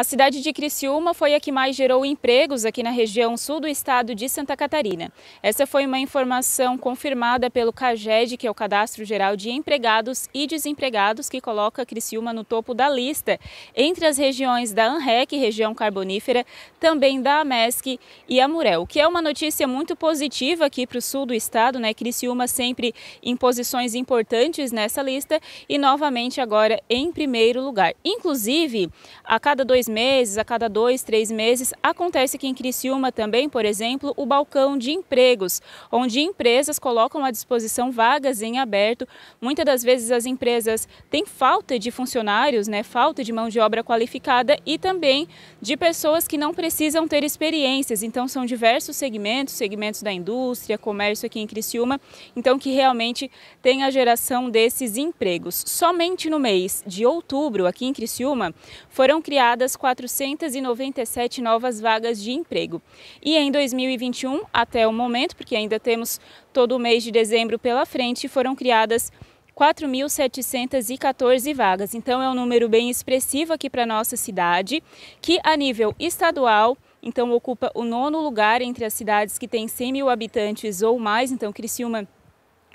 A cidade de Criciúma foi a que mais gerou empregos aqui na região sul do estado de Santa Catarina. Essa foi uma informação confirmada pelo CAGED, que é o Cadastro Geral de Empregados e Desempregados, que coloca Criciúma no topo da lista, entre as regiões da ANREC, região carbonífera, também da AMESC e Amurel, que é uma notícia muito positiva aqui para o sul do estado, né? Criciúma sempre em posições importantes nessa lista e novamente agora em primeiro lugar. Inclusive, a cada dois meses, a cada dois, três meses. Acontece que em Criciúma também, por exemplo, o balcão de empregos, onde empresas colocam à disposição vagas em aberto. Muitas das vezes as empresas têm falta de funcionários, né, falta de mão de obra qualificada e também de pessoas que não precisam ter experiências. Então são diversos segmentos, segmentos da indústria, comércio aqui em Criciúma, então que realmente tem a geração desses empregos. Somente no mês de outubro, aqui em Criciúma, foram criadas 497 novas vagas de emprego. E em 2021, até o momento, porque ainda temos todo o mês de dezembro pela frente, foram criadas 4.714 vagas. Então, é um número bem expressivo aqui para a nossa cidade, que a nível estadual, então, ocupa o nono lugar entre as cidades que têm 100 mil habitantes ou mais. Então, Criciúma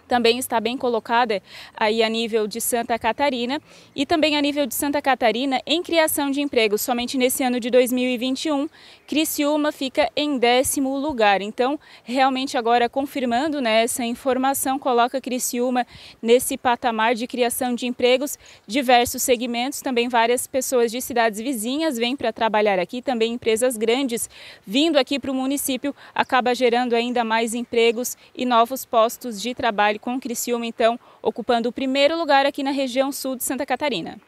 também está bem colocada aí a nível de Santa Catarina e também a nível de Santa Catarina em criação de empregos. Somente nesse ano de 2021, Criciúma fica em décimo lugar. Então, realmente agora confirmando né, essa informação, coloca Criciúma nesse patamar de criação de empregos, diversos segmentos, também várias pessoas de cidades vizinhas vêm para trabalhar aqui, também empresas grandes vindo aqui para o município acaba gerando ainda mais empregos e novos postos de trabalho Vale com Criciúma, então, ocupando o primeiro lugar aqui na região sul de Santa Catarina.